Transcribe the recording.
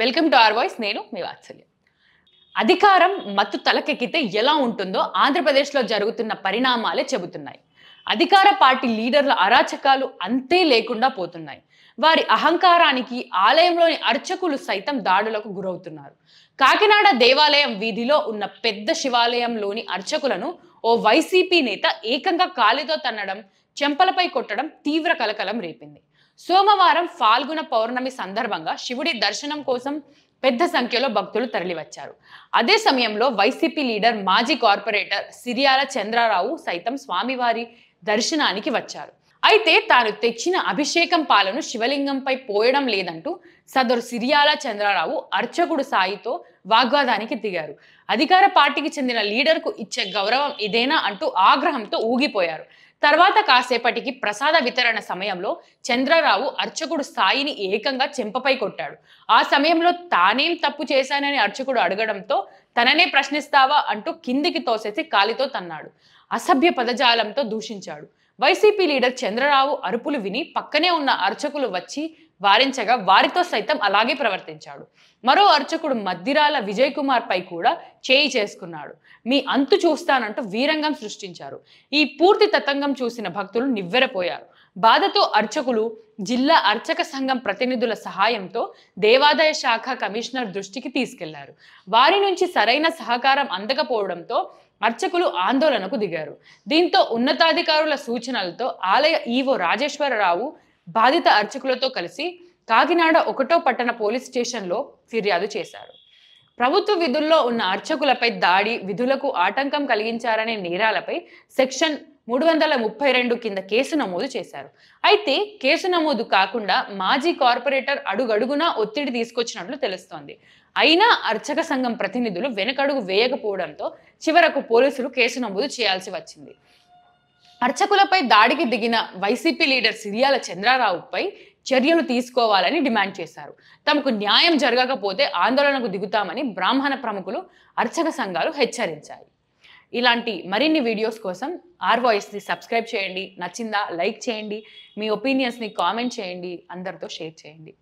welcome to are voice నేను మీ వాత్సల్యం అధికారం మత్తు తలకెక్కితే ఎలా ఉంటుందో ఆంధ్రప్రదేశ్లో జరుగుతున్న పరిణామాలే చెబుతున్నాయి అధికార పార్టీ లీడర్ల అరాచకాలు అంతే లేకుండా పోతున్నాయి వారి అహంకారానికి ఆలయంలోని అర్చకులు సైతం దాడులకు గురవుతున్నారు కాకినాడ దేవాలయం వీధిలో ఉన్న పెద్ద శివాలయంలోని అర్చకులను ఓ వైసీపీ నేత ఏకంగా కాలితో తన్నడం చెంపలపై కొట్టడం తీవ్ర కలకలం రేపింది సోమవారం ఫాల్గుణ పౌర్ణమి సందర్భంగా శివుడి దర్శనం కోసం పెద్ద సంఖ్యలో భక్తులు తరలివచ్చారు అదే సమయంలో వైసీపీ లీడర్ మాజీ కార్పొరేటర్ సిరియాల చంద్రారావు సైతం స్వామివారి దర్శనానికి వచ్చారు అయితే తాను తెచ్చిన అభిషేకం పాలను శివలింగంపై పోయడం లేదంటూ సదరు సిరియాల చంద్రారావు అర్చకుడు సాయితో వాగ్వాదానికి దిగారు అధికార పార్టీకి చెందిన లీడర్కు ఇచ్చే గౌరవం ఇదేనా అంటూ ఆగ్రహంతో ఊగిపోయారు తర్వాత కాసేపటికి ప్రసాద వితరణ సమయంలో చంద్రరావు అర్చకుడు సాయిని ఏకంగా చెంపపై కొట్టాడు ఆ సమయంలో తానేం తప్పు చేశానని అర్చకుడు అడగడంతో తననే ప్రశ్నిస్తావా అంటూ కిందికి తోసేసి కాలితో తన్నాడు అసభ్య పదజాలంతో దూషించాడు వైసీపీ లీడర్ చంద్రరావు అరుపులు విని పక్కనే ఉన్న అర్చకులు వచ్చి వారించగా వారితో సైతం అలాగే ప్రవర్తించాడు మరో అర్చకుడు మద్దిరాల విజయ్ కుమార్ పై కూడా చేయి చేసుకున్నాడు మీ అంతు చూస్తానంటూ వీరంగం సృష్టించారు ఈ పూర్తి తతంగం చూసిన భక్తులు నివ్వెరపోయారు బాధతో అర్చకులు జిల్లా అర్చక సంఘం ప్రతినిధుల సహాయంతో దేవాదాయ శాఖ కమిషనర్ దృష్టికి తీసుకెళ్లారు వారి నుంచి సరైన సహకారం అందకపోవడంతో అర్చకులు ఆందోళనకు దిగారు దీంతో ఉన్నతాధికారుల సూచనలతో ఆలయ ఈవో రాజేశ్వరరావు బాధిత అర్చకులతో కలిసి కాకినాడ ఒకటో పట్టణ పోలీస్ స్టేషన్లో ఫిర్యాదు చేశారు ప్రభుత్వ విధుల్లో ఉన్న అర్చకులపై దాడి విధులకు ఆటంకం కలిగించారనే నేరాలపై సెక్షన్ మూడు వందల ముప్పై రెండు కింద కేసు నమోదు చేశారు అయితే కేసు నమోదు కాకుండా మాజీ కార్పొరేటర్ అడుగడుగునా ఒత్తిడి తీసుకొచ్చినట్లు తెలుస్తోంది అయినా అర్చక సంఘం ప్రతినిధులు వెనకడుగు వేయకపోవడంతో చివరకు పోలీసులు కేసు నమోదు చేయాల్సి వచ్చింది అర్చకులపై దాడికి దిగిన వైసీపీ లీడర్ సిరియాల చంద్రారావుపై చర్యలు తీసుకోవాలని డిమాండ్ చేశారు తమకు న్యాయం జరగకపోతే ఆందోళనకు దిగుతామని బ్రాహ్మణ ప్రముఖులు అర్చక సంఘాలు హెచ్చరించాయి ఇలాంటి మరిన్ని వీడియోస్ కోసం ఆర్ వాయిస్ని సబ్స్క్రైబ్ చేయండి నచ్చిందా లైక్ చేయండి మీ ఒపీనియన్స్ని కామెంట్ చేయండి అందరితో షేర్ చేయండి